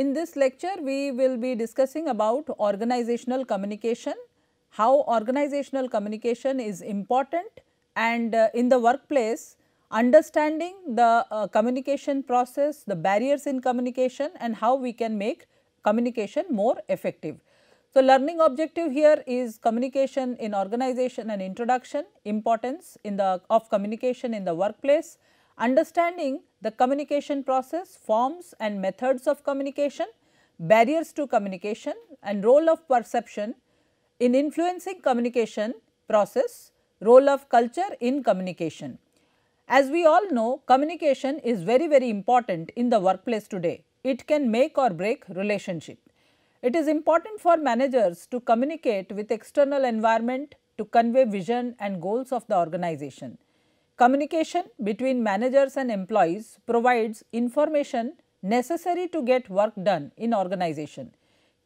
in this lecture, we will be discussing about organizational communication, how organizational communication is important and uh, in the workplace, understanding the uh, communication process, the barriers in communication and how we can make communication more effective. So, learning objective here is communication in organization and introduction, importance in the of communication in the workplace, understanding the communication process, forms and methods of communication, barriers to communication and role of perception in influencing communication process, role of culture in communication. As we all know, communication is very, very important in the workplace today. It can make or break relationship. It is important for managers to communicate with external environment to convey vision and goals of the organization. Communication between managers and employees provides information necessary to get work done in organization.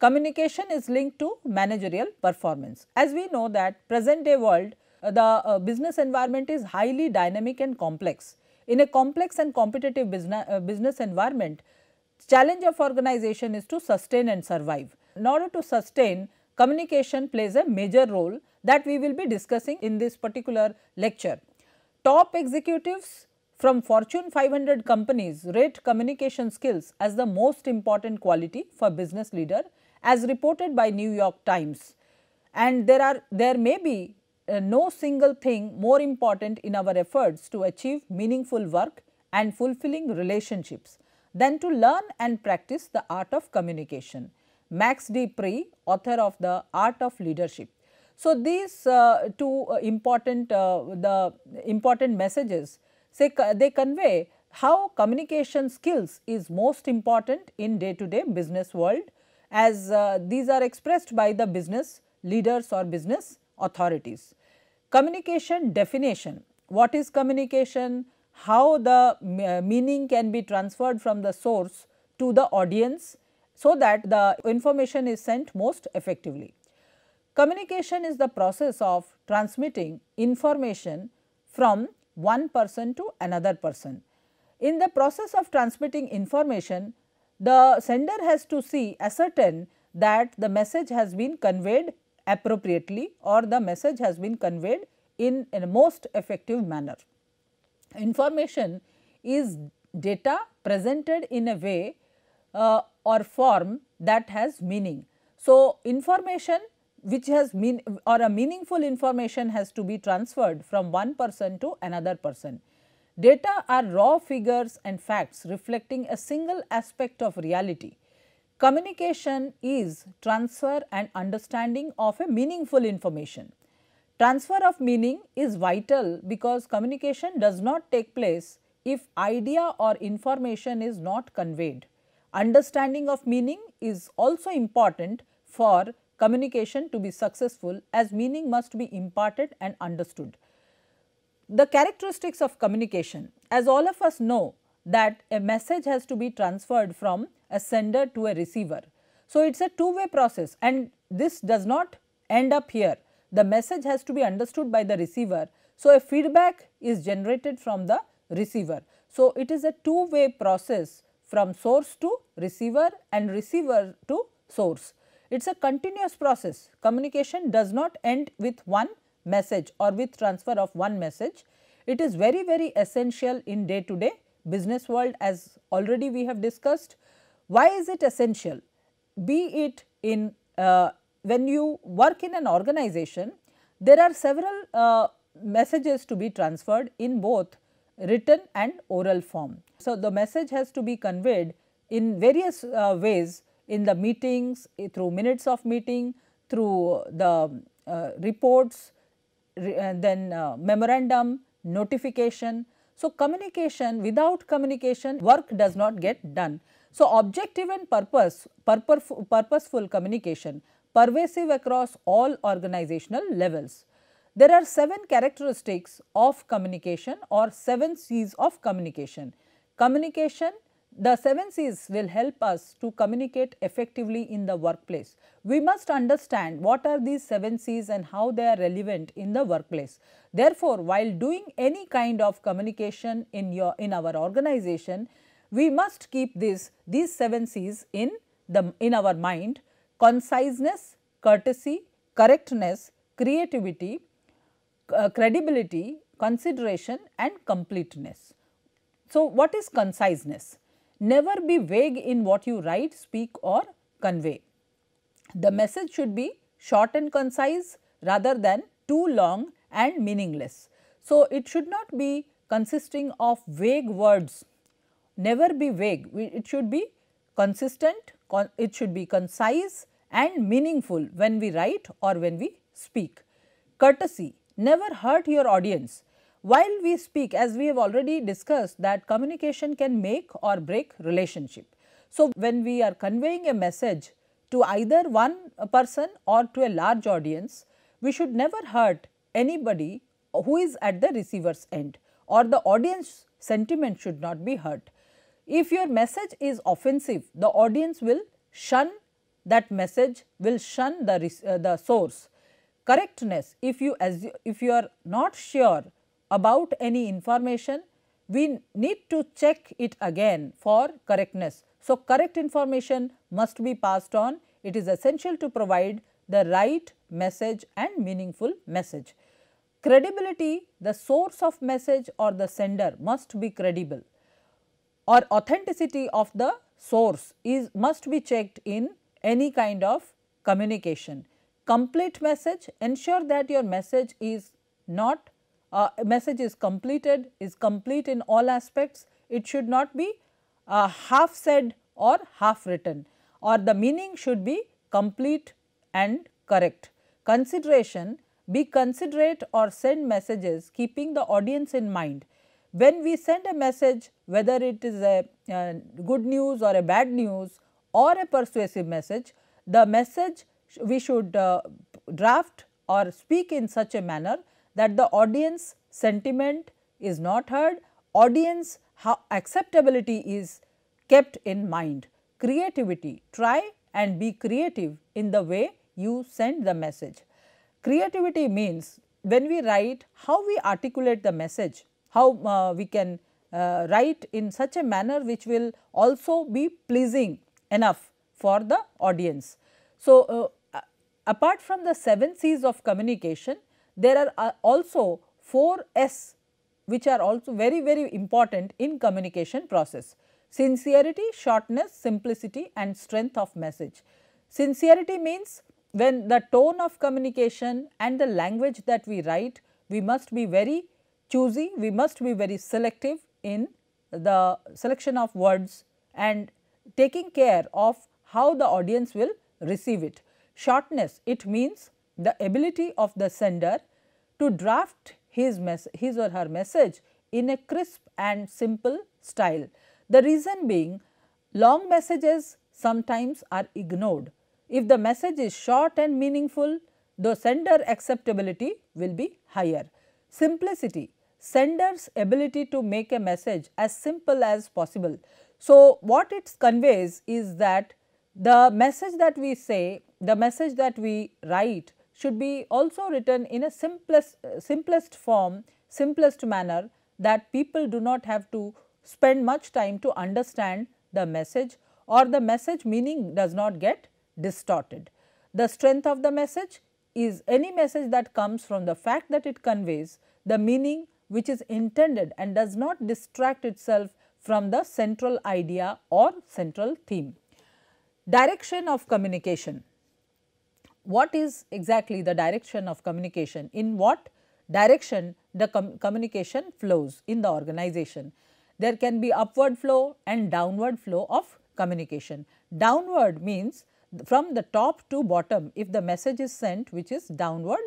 Communication is linked to managerial performance. As we know that present day world, uh, the uh, business environment is highly dynamic and complex. In a complex and competitive business, uh, business environment, challenge of organization is to sustain and survive. In order to sustain, communication plays a major role that we will be discussing in this particular lecture. Top executives from Fortune 500 companies rate communication skills as the most important quality for business leader as reported by New York Times. And there are there may be uh, no single thing more important in our efforts to achieve meaningful work and fulfilling relationships than to learn and practice the art of communication. Max D. author of The Art of Leadership. So, these uh, two uh, important uh, the important messages say they convey how communication skills is most important in day to day business world as uh, these are expressed by the business leaders or business authorities. Communication definition, what is communication, how the uh, meaning can be transferred from the source to the audience so that the information is sent most effectively. Communication is the process of transmitting information from one person to another person. In the process of transmitting information, the sender has to see ascertain that the message has been conveyed appropriately or the message has been conveyed in, in a most effective manner. Information is data presented in a way uh, or form that has meaning. So, information which has mean or a meaningful information has to be transferred from one person to another person. Data are raw figures and facts reflecting a single aspect of reality. Communication is transfer and understanding of a meaningful information. Transfer of meaning is vital because communication does not take place if idea or information is not conveyed. Understanding of meaning is also important for communication to be successful as meaning must be imparted and understood. The characteristics of communication, as all of us know that a message has to be transferred from a sender to a receiver. So, it is a two way process and this does not end up here. The message has to be understood by the receiver. So, a feedback is generated from the receiver. So, it is a two way process from source to receiver and receiver to source. It is a continuous process. Communication does not end with one message or with transfer of one message. It is very, very essential in day to day business world as already we have discussed. Why is it essential? Be it in uh, when you work in an organization, there are several uh, messages to be transferred in both written and oral form. So, the message has to be conveyed in various uh, ways in the meetings, eh, through minutes of meeting, through uh, the uh, reports, uh, then uh, memorandum, notification. So, communication without communication work does not get done. So, objective and purpose, purpose, purposeful communication pervasive across all organizational levels. There are 7 characteristics of communication or 7 C's of communication. Communication the seven C's will help us to communicate effectively in the workplace. We must understand what are these seven C's and how they are relevant in the workplace. Therefore, while doing any kind of communication in your in our organization, we must keep this these seven C's in the in our mind: conciseness, courtesy, correctness, creativity, uh, credibility, consideration, and completeness. So, what is conciseness? Never be vague in what you write, speak or convey. The message should be short and concise rather than too long and meaningless. So, it should not be consisting of vague words. Never be vague. It should be consistent, it should be concise and meaningful when we write or when we speak. Courtesy. Never hurt your audience. While we speak, as we have already discussed, that communication can make or break relationship. So, when we are conveying a message to either one person or to a large audience, we should never hurt anybody who is at the receiver's end or the audience sentiment should not be hurt. If your message is offensive, the audience will shun that message, will shun the, uh, the source. Correctness, if you, as you, if you are not sure about any information, we need to check it again for correctness. So, correct information must be passed on. It is essential to provide the right message and meaningful message. Credibility, the source of message or the sender must be credible or authenticity of the source is must be checked in any kind of communication. Complete message, ensure that your message is not uh, message is completed, is complete in all aspects, it should not be uh, half said or half written or the meaning should be complete and correct. Consideration, be considerate or send messages keeping the audience in mind. When we send a message whether it is a good news or a bad news or a persuasive message, the message we should uh, draft or speak in such a manner that the audience sentiment is not heard, audience acceptability is kept in mind. Creativity, try and be creative in the way you send the message. Creativity means when we write how we articulate the message, how uh, we can uh, write in such a manner which will also be pleasing enough for the audience. So, uh, apart from the 7 C's of communication, there are uh, also 4 S which are also very very important in communication process. Sincerity, shortness, simplicity and strength of message. Sincerity means when the tone of communication and the language that we write, we must be very choosy, we must be very selective in the selection of words and taking care of how the audience will receive it. Shortness, it means the ability of the sender to draft his, his or her message in a crisp and simple style. The reason being long messages sometimes are ignored. If the message is short and meaningful, the sender acceptability will be higher. Simplicity, sender's ability to make a message as simple as possible. So, what it conveys is that the message that we say, the message that we write should be also written in a simplest, simplest form, simplest manner that people do not have to spend much time to understand the message or the message meaning does not get distorted. The strength of the message is any message that comes from the fact that it conveys the meaning which is intended and does not distract itself from the central idea or central theme. Direction of communication what is exactly the direction of communication, in what direction the com communication flows in the organization. There can be upward flow and downward flow of communication. Downward means from the top to bottom if the message is sent which is downward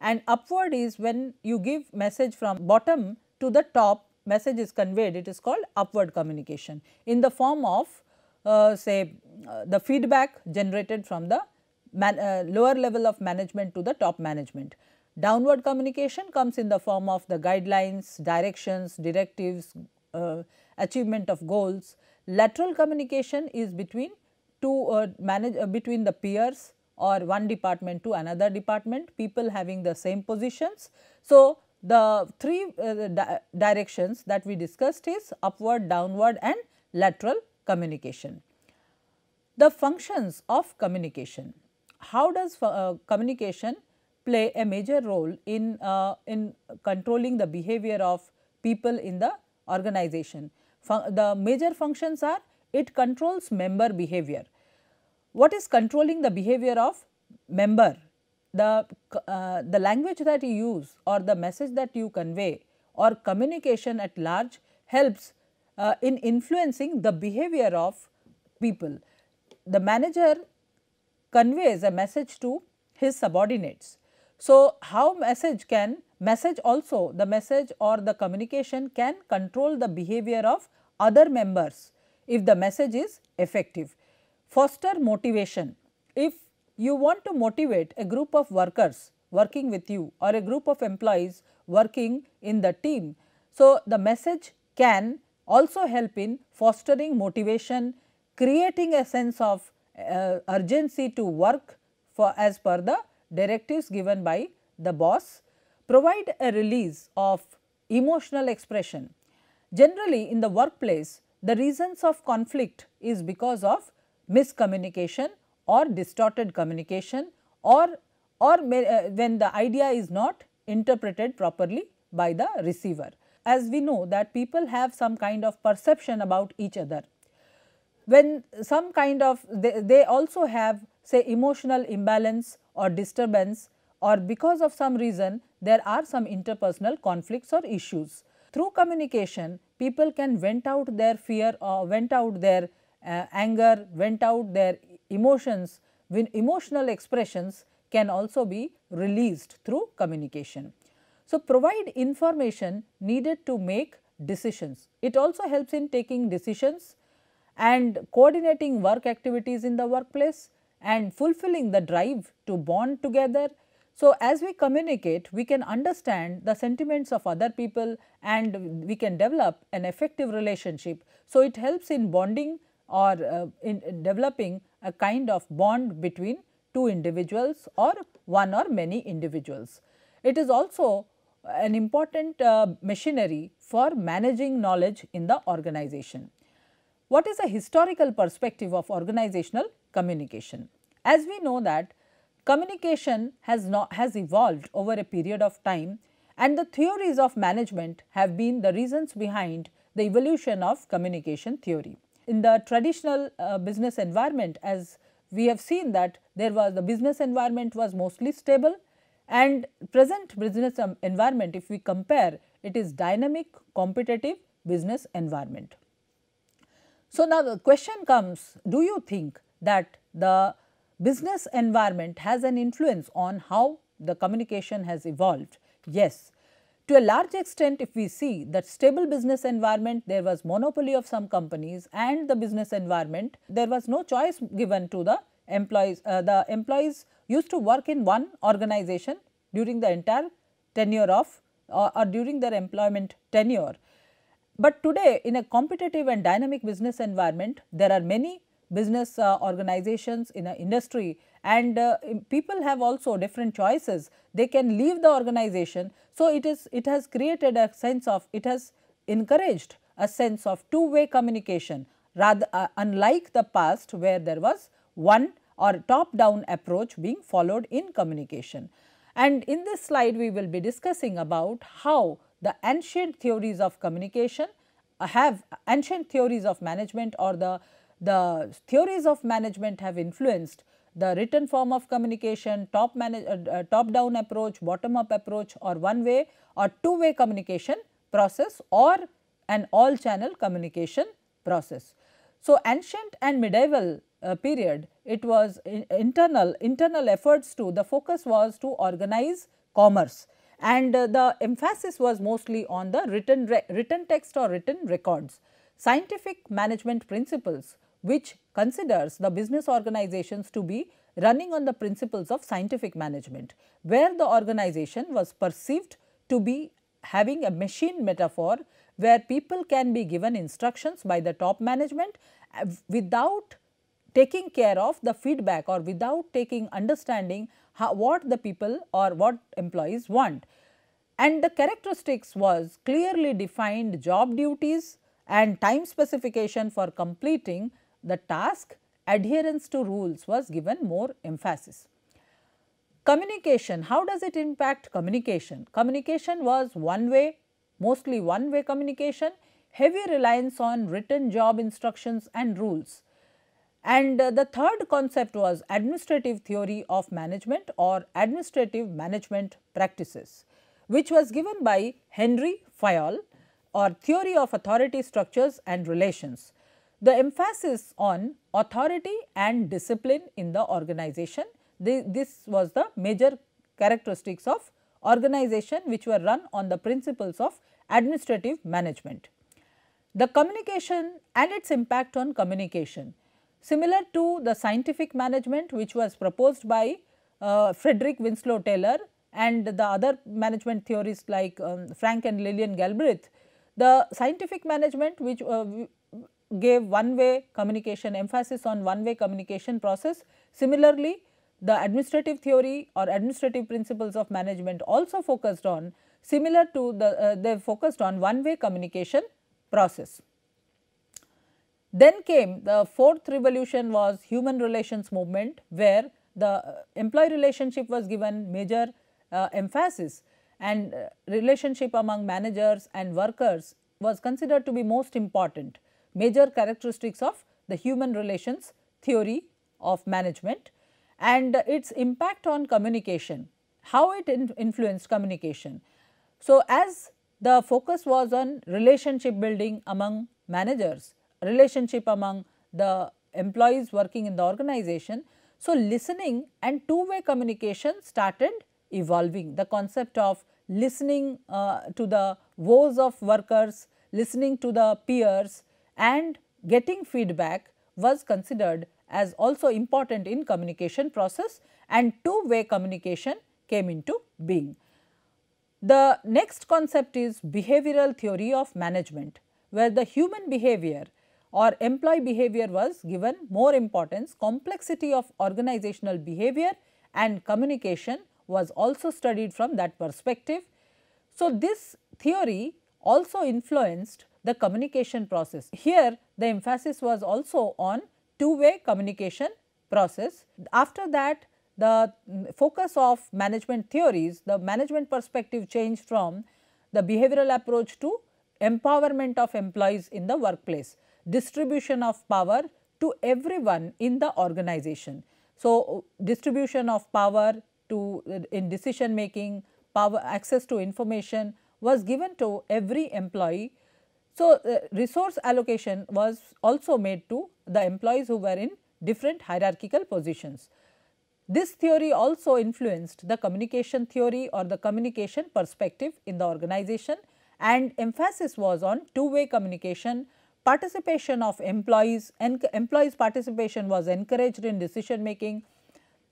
and upward is when you give message from bottom to the top message is conveyed it is called upward communication in the form of uh, say uh, the feedback generated from the man, uh, lower level of management to the top management. Downward communication comes in the form of the guidelines, directions, directives, uh, achievement of goals. Lateral communication is between two uh, manage uh, between the peers or one department to another department, people having the same positions. So, the three uh, di directions that we discussed is upward, downward and lateral communication. The functions of communication how does uh, communication play a major role in, uh, in controlling the behavior of people in the organization? the major functions are it controls member behavior. What is controlling the behavior of member? The, uh, the language that you use or the message that you convey or communication at large helps uh, in influencing the behavior of people. The manager conveys a message to his subordinates. So, how message can message also the message or the communication can control the behavior of other members if the message is effective. Foster motivation. If you want to motivate a group of workers working with you or a group of employees working in the team. So, the message can also help in fostering motivation, creating a sense of uh, urgency to work for as per the directives given by the boss, provide a release of emotional expression. Generally in the workplace, the reasons of conflict is because of miscommunication or distorted communication or, or may, uh, when the idea is not interpreted properly by the receiver. As we know that people have some kind of perception about each other when some kind of they, they also have say emotional imbalance or disturbance or because of some reason there are some interpersonal conflicts or issues. Through communication, people can vent out their fear or vent out their uh, anger, vent out their emotions, when emotional expressions can also be released through communication. So, provide information needed to make decisions. It also helps in taking decisions and coordinating work activities in the workplace and fulfilling the drive to bond together. So, as we communicate, we can understand the sentiments of other people and we can develop an effective relationship. So, it helps in bonding or uh, in developing a kind of bond between two individuals or one or many individuals. It is also an important uh, machinery for managing knowledge in the organization. What is a historical perspective of organizational communication? As we know that communication has, not, has evolved over a period of time and the theories of management have been the reasons behind the evolution of communication theory. In the traditional uh, business environment as we have seen that there was the business environment was mostly stable and present business um, environment if we compare it is dynamic competitive business environment. So, now the question comes do you think that the business environment has an influence on how the communication has evolved? Yes. To a large extent if we see that stable business environment there was monopoly of some companies and the business environment there was no choice given to the employees. Uh, the employees used to work in one organization during the entire tenure of uh, or during their employment tenure but today in a competitive and dynamic business environment, there are many business uh, organizations in an industry and uh, people have also different choices. They can leave the organization. So, it is it has created a sense of it has encouraged a sense of two way communication rather uh, unlike the past where there was one or top down approach being followed in communication. And in this slide we will be discussing about how the ancient theories of communication have ancient theories of management or the, the theories of management have influenced the written form of communication, top, manage, uh, uh top down approach, bottom up approach or one way or two way communication process or an all channel communication process. So, ancient and medieval uh, period it was internal internal efforts to the focus was to organize commerce and uh, the emphasis was mostly on the written, written text or written records. Scientific management principles which considers the business organizations to be running on the principles of scientific management, where the organization was perceived to be having a machine metaphor where people can be given instructions by the top management uh, without taking care of the feedback or without taking understanding how, what the people or what employees want. And the characteristics was clearly defined job duties and time specification for completing the task, adherence to rules was given more emphasis. Communication, how does it impact communication? Communication was one way, mostly one way communication, heavy reliance on written job instructions and rules and uh, the third concept was administrative theory of management or administrative management practices, which was given by Henry Fayol or theory of authority structures and relations. The emphasis on authority and discipline in the organization, the, this was the major characteristics of organization which were run on the principles of administrative management. The communication and its impact on communication. Similar to the scientific management which was proposed by uh, Frederick Winslow Taylor and the other management theorists like um, Frank and Lillian Galbraith, the scientific management which uh, gave one way communication emphasis on one way communication process. Similarly, the administrative theory or administrative principles of management also focused on similar to the uh, they focused on one way communication process. Then came the fourth revolution was human relations movement where the uh, employee relationship was given major uh, emphasis and uh, relationship among managers and workers was considered to be most important major characteristics of the human relations theory of management and its impact on communication, how it in influenced communication. So, as the focus was on relationship building among managers, relationship among the employees working in the organization. So, listening and two way communication started evolving. The concept of listening uh, to the woes of workers, listening to the peers and getting feedback was considered as also important in communication process and two way communication came into being. The next concept is behavioral theory of management where the human behavior or employee behavior was given more importance, complexity of organizational behavior and communication was also studied from that perspective. So, this theory also influenced the communication process. Here the emphasis was also on two-way communication process. After that the focus of management theories, the management perspective changed from the behavioral approach to empowerment of employees in the workplace distribution of power to everyone in the organization. So, distribution of power to in decision making, power access to information was given to every employee. So, uh, resource allocation was also made to the employees who were in different hierarchical positions. This theory also influenced the communication theory or the communication perspective in the organization and emphasis was on two way communication participation of employees and employees participation was encouraged in decision making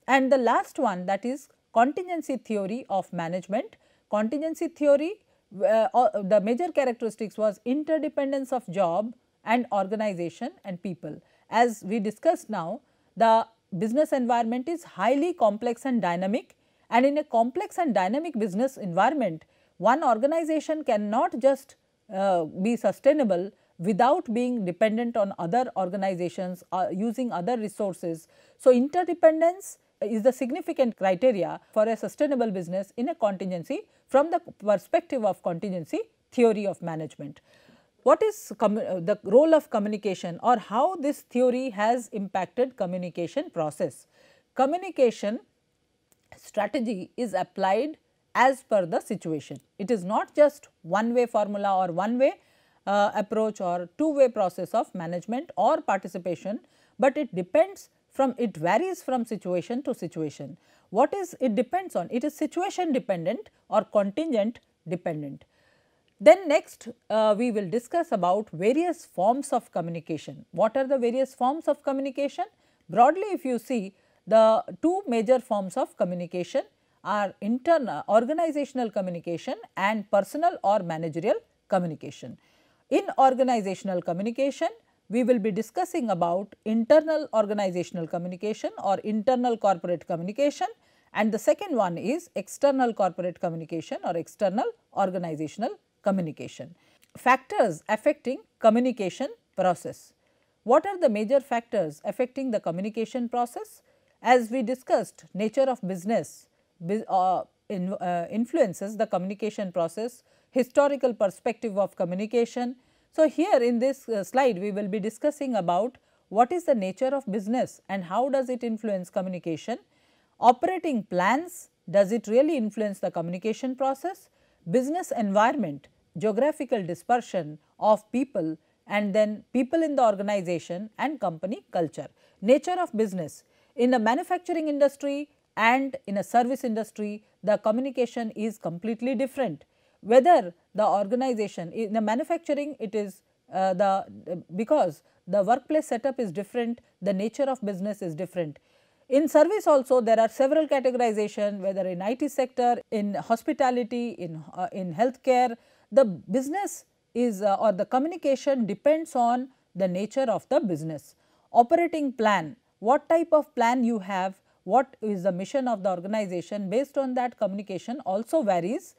and the last one that is contingency theory of management. Contingency theory uh, uh, the major characteristics was interdependence of job and organization and people. As we discussed now the business environment is highly complex and dynamic and in a complex and dynamic business environment one organization cannot just uh, be sustainable without being dependent on other organizations or uh, using other resources. So, interdependence is the significant criteria for a sustainable business in a contingency from the perspective of contingency theory of management. What is uh, the role of communication or how this theory has impacted communication process? Communication strategy is applied as per the situation. It is not just one way formula or one way uh, approach or two way process of management or participation, but it depends from it varies from situation to situation. What is it depends on? It is situation dependent or contingent dependent. Then next uh, we will discuss about various forms of communication. What are the various forms of communication? Broadly if you see the two major forms of communication are internal organizational communication and personal or managerial communication. In organizational communication, we will be discussing about internal organizational communication or internal corporate communication and the second one is external corporate communication or external organizational communication. Factors affecting communication process. What are the major factors affecting the communication process? As we discussed nature of business uh, uh, influences the communication process historical perspective of communication. So, here in this uh, slide we will be discussing about what is the nature of business and how does it influence communication, operating plans, does it really influence the communication process, business environment, geographical dispersion of people and then people in the organization and company culture. Nature of business in the manufacturing industry and in a service industry the communication is completely different whether the organization in the manufacturing it is uh, the because the workplace setup is different, the nature of business is different. In service also there are several categorization whether in IT sector, in hospitality, in, uh, in healthcare, the business is uh, or the communication depends on the nature of the business. Operating plan, what type of plan you have, what is the mission of the organization based on that communication also varies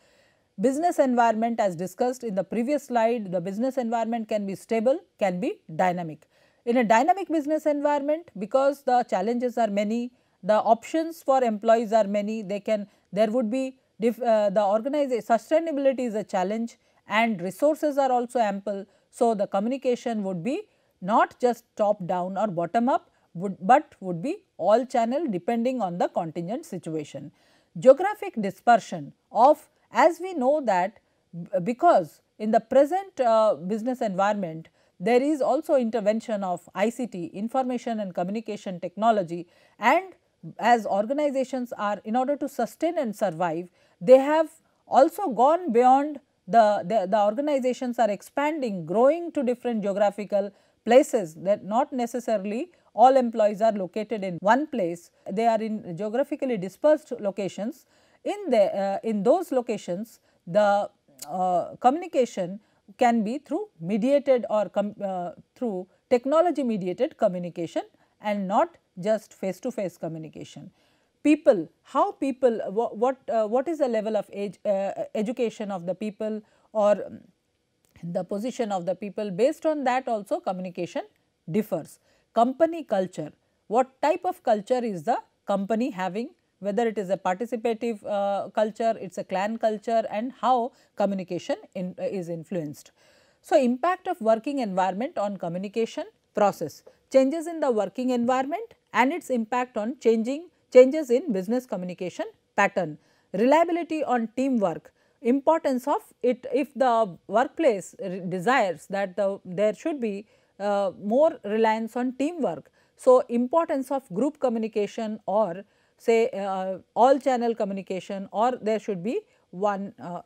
Business environment as discussed in the previous slide, the business environment can be stable, can be dynamic. In a dynamic business environment, because the challenges are many, the options for employees are many, they can, there would be, uh, the organization, sustainability is a challenge and resources are also ample. So, the communication would be not just top down or bottom up, would, but would be all channel depending on the contingent situation. Geographic dispersion of as we know that because in the present uh, business environment, there is also intervention of ICT, information and communication technology and as organizations are in order to sustain and survive, they have also gone beyond the, the, the organizations are expanding, growing to different geographical places that not necessarily all employees are located in one place, they are in geographically dispersed locations in, the, uh, in those locations, the uh, communication can be through mediated or uh, through technology mediated communication and not just face to face communication. People, how people, what, what, uh, what is the level of age, uh, education of the people or the position of the people based on that also communication differs. Company culture, what type of culture is the company having, whether it is a participative uh, culture, it is a clan culture and how communication in, uh, is influenced. So, impact of working environment on communication process, changes in the working environment and its impact on changing changes in business communication pattern, reliability on teamwork, importance of it if the workplace desires that the, there should be uh, more reliance on teamwork. So, importance of group communication or say uh, all channel communication or there should be one uh,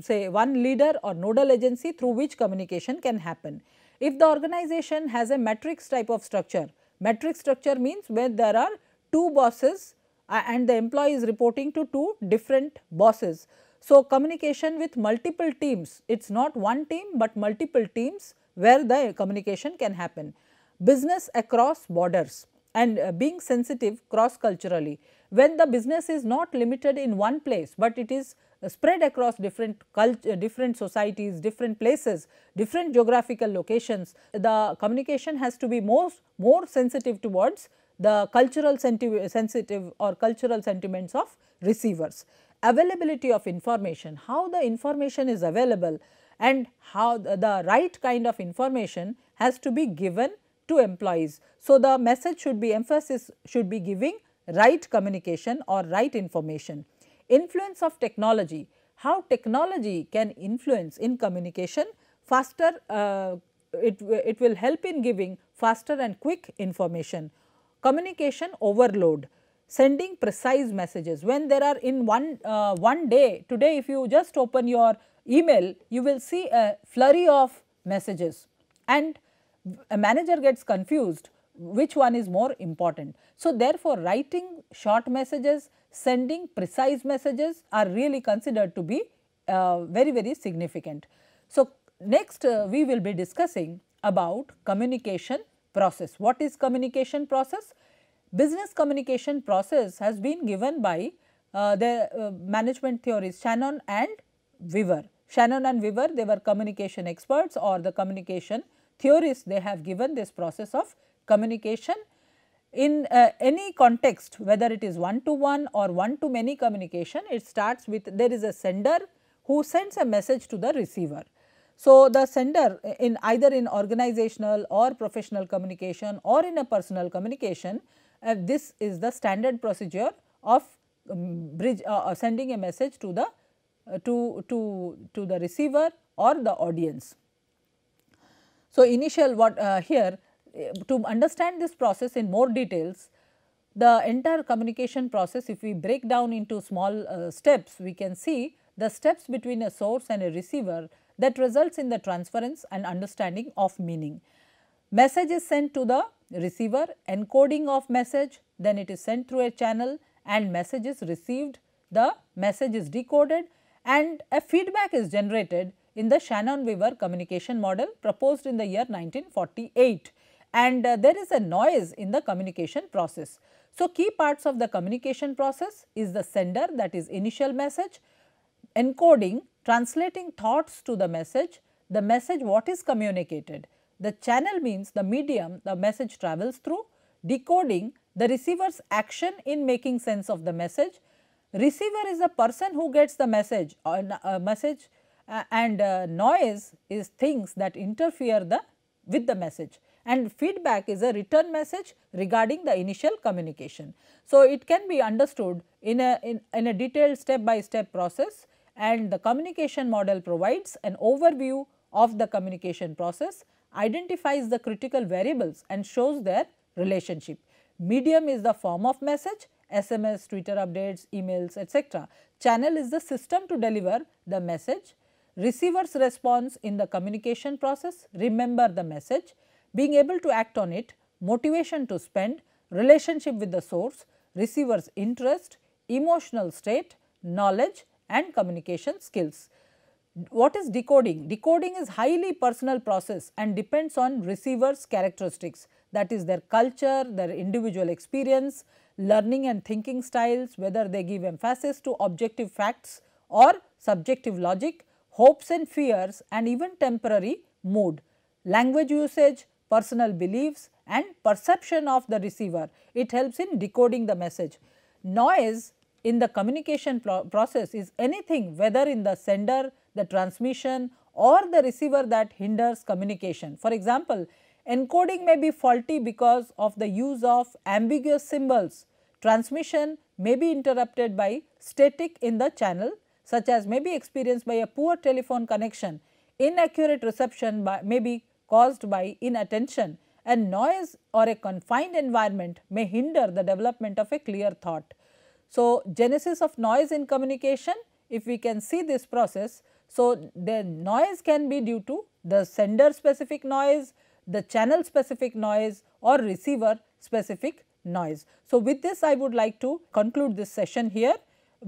say one leader or nodal agency through which communication can happen. If the organization has a matrix type of structure, matrix structure means where there are two bosses uh, and the employee is reporting to two different bosses. So, communication with multiple teams, it is not one team, but multiple teams where the communication can happen. Business across borders and uh, being sensitive cross culturally when the business is not limited in one place, but it is spread across different culture, uh, different societies, different places, different geographical locations, the communication has to be more, more sensitive towards the cultural sensitive or cultural sentiments of receivers. Availability of information, how the information is available and how the, the right kind of information has to be given to employees. So, the message should be emphasis should be giving right communication or right information. Influence of technology, how technology can influence in communication faster, uh, it, it will help in giving faster and quick information. Communication overload, sending precise messages when there are in one, uh, one day today if you just open your email you will see a flurry of messages and a manager gets confused which one is more important. So, therefore, writing short messages, sending precise messages are really considered to be uh, very, very significant. So, next uh, we will be discussing about communication process. What is communication process? Business communication process has been given by uh, the uh, management theories Shannon and Weaver. Shannon and Weaver, they were communication experts or the communication theorists, they have given this process of communication in uh, any context whether it is one to one or one to many communication it starts with there is a sender who sends a message to the receiver. So, the sender in either in organizational or professional communication or in a personal communication uh, this is the standard procedure of um, bridge uh, uh sending a message to the uh, to, to, to the receiver or the audience. So, initial what uh, here uh, to understand this process in more details, the entire communication process if we break down into small uh, steps, we can see the steps between a source and a receiver that results in the transference and understanding of meaning. Message is sent to the receiver, encoding of message, then it is sent through a channel and message is received, the message is decoded and a feedback is generated in the Shannon Weaver communication model proposed in the year 1948 and uh, there is a noise in the communication process. So, key parts of the communication process is the sender that is initial message, encoding, translating thoughts to the message, the message what is communicated, the channel means the medium the message travels through, decoding the receiver's action in making sense of the message, receiver is the person who gets the message or uh, uh, message uh, and uh, noise is things that interfere the with the message and feedback is a return message regarding the initial communication. So, it can be understood in a, in, in a detailed step by step process and the communication model provides an overview of the communication process, identifies the critical variables and shows their relationship. Medium is the form of message, SMS, Twitter updates, emails etc. Channel is the system to deliver the message. Receiver's response in the communication process, remember the message being able to act on it, motivation to spend, relationship with the source, receiver's interest, emotional state, knowledge and communication skills. What is decoding? Decoding is highly personal process and depends on receiver's characteristics that is their culture, their individual experience, learning and thinking styles, whether they give emphasis to objective facts or subjective logic, hopes and fears and even temporary mood. Language usage, personal beliefs and perception of the receiver. It helps in decoding the message. Noise in the communication process is anything whether in the sender, the transmission or the receiver that hinders communication. For example, encoding may be faulty because of the use of ambiguous symbols. Transmission may be interrupted by static in the channel such as may be experienced by a poor telephone connection. Inaccurate reception by, may be caused by inattention and noise or a confined environment may hinder the development of a clear thought. So, genesis of noise in communication if we can see this process. So, the noise can be due to the sender specific noise, the channel specific noise or receiver specific noise. So, with this I would like to conclude this session here.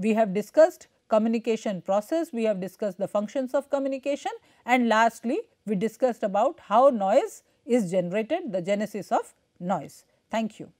We have discussed communication process, we have discussed the functions of communication and lastly we discussed about how noise is generated, the genesis of noise. Thank you.